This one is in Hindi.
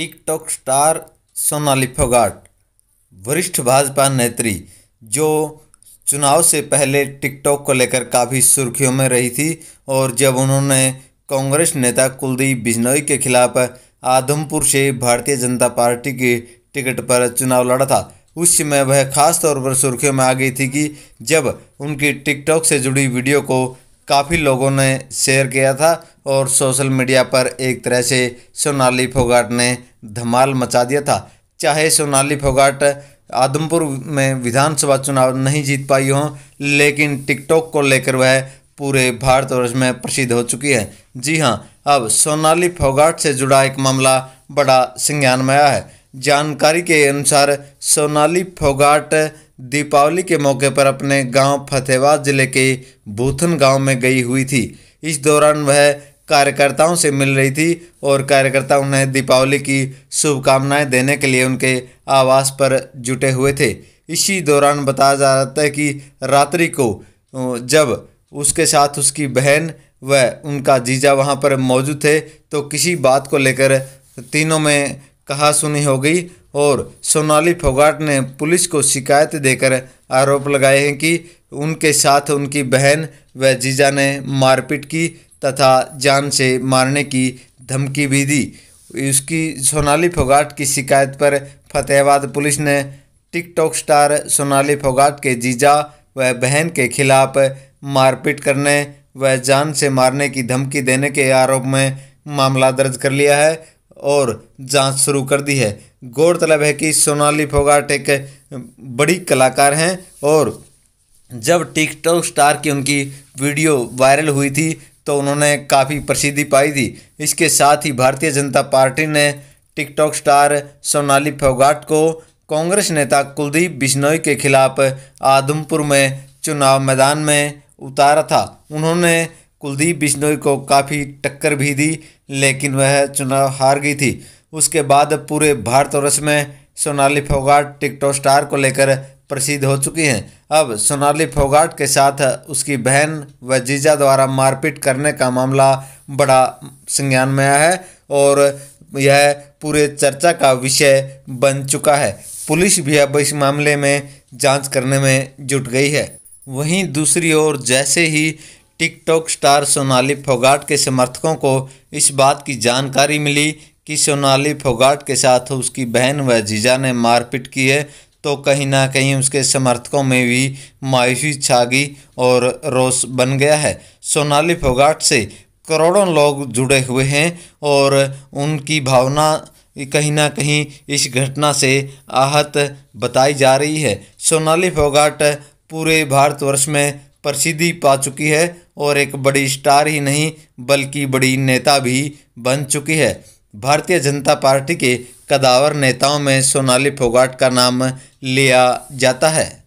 टिकटॉक स्टार सोनाली फोगाट वरिष्ठ भाजपा नेत्री जो चुनाव से पहले टिकटॉक को लेकर काफ़ी सुर्खियों में रही थी और जब उन्होंने कांग्रेस नेता कुलदीप बिजनोई के खिलाफ आदमपुर से भारतीय जनता पार्टी के टिकट पर चुनाव लड़ा था उस समय वह खास तौर पर सुर्खियों में आ गई थी कि जब उनकी टिकटॉक से जुड़ी वीडियो को काफ़ी लोगों ने शेयर किया था और सोशल मीडिया पर एक तरह से सोनाली फोगाट ने धमाल मचा दिया था चाहे सोनाली फोगाट आदमपुर में विधानसभा चुनाव नहीं जीत पाई हों लेकिन टिकटॉक को लेकर वह पूरे भारतवर्ष में प्रसिद्ध हो चुकी है जी हाँ अब सोनाली फोगाट से जुड़ा एक मामला बड़ा संज्ञान में आया है जानकारी के अनुसार सोनाली फोगाट दीपावली के मौके पर अपने गांव फतेहाबाद जिले के भूथन गांव में गई हुई थी इस दौरान वह कार्यकर्ताओं से मिल रही थी और कार्यकर्ता उन्हें दीपावली की शुभकामनाएं देने के लिए उनके आवास पर जुटे हुए थे इसी दौरान बताया जा रहा था कि रात्रि को जब उसके साथ उसकी बहन व उनका जीजा वहाँ पर मौजूद थे तो किसी बात को लेकर तीनों में कहा सुनी हो गई और सोनाली फोगाट ने पुलिस को शिकायत देकर आरोप लगाए हैं कि उनके साथ उनकी बहन व जीजा ने मारपीट की तथा जान से मारने की धमकी भी दी उसकी सोनाली फोगाट की शिकायत पर फतेहाबाद पुलिस ने टिकटॉक स्टार सोनाली फोगाट के जीजा व बहन के खिलाफ मारपीट करने व जान से मारने की धमकी देने के आरोप में मामला दर्ज कर लिया है और जांच शुरू कर दी है गौरतलब है कि सोनाली फोगाट एक बड़ी कलाकार हैं और जब टिकटॉक स्टार की उनकी वीडियो वायरल हुई थी तो उन्होंने काफ़ी प्रसिद्धि पाई थी इसके साथ ही भारतीय जनता पार्टी ने टिकटॉक स्टार सोनाली फोगाट को कांग्रेस नेता कुलदीप बिश्नोई के खिलाफ आदमपुर में चुनाव मैदान में उतारा था उन्होंने कुलदीप बिश्नोई को काफ़ी टक्कर भी दी लेकिन वह चुनाव हार गई थी उसके बाद पूरे भारतवर्ष में सोनाली फोगाट टिकटॉक स्टार को लेकर प्रसिद्ध हो चुकी हैं अब सोनाली फोगाट के साथ उसकी बहन व जीजा द्वारा मारपीट करने का मामला बड़ा संज्ञान में आया है और यह पूरे चर्चा का विषय बन चुका है पुलिस भी अब इस मामले में जांच करने में जुट गई है वहीं दूसरी ओर जैसे ही टिकटॉक स्टार सोनाली फोगाट के समर्थकों को इस बात की जानकारी मिली कि सोनाली फोगाट के साथ उसकी बहन व जीजा ने मारपीट की है तो कहीं ना कहीं उसके समर्थकों में भी मायूसी छा गई और रोष बन गया है सोनाली फोगाट से करोड़ों लोग जुड़े हुए हैं और उनकी भावना कहीं ना कहीं इस घटना से आहत बताई जा रही है सोनाली फोगाट पूरे भारतवर्ष में प्रसिद्धि पा चुकी है और एक बड़ी स्टार ही नहीं बल्कि बड़ी नेता भी बन चुकी है भारतीय जनता पार्टी के कदावर नेताओं में सोनाली फोगाट का नाम लिया जाता है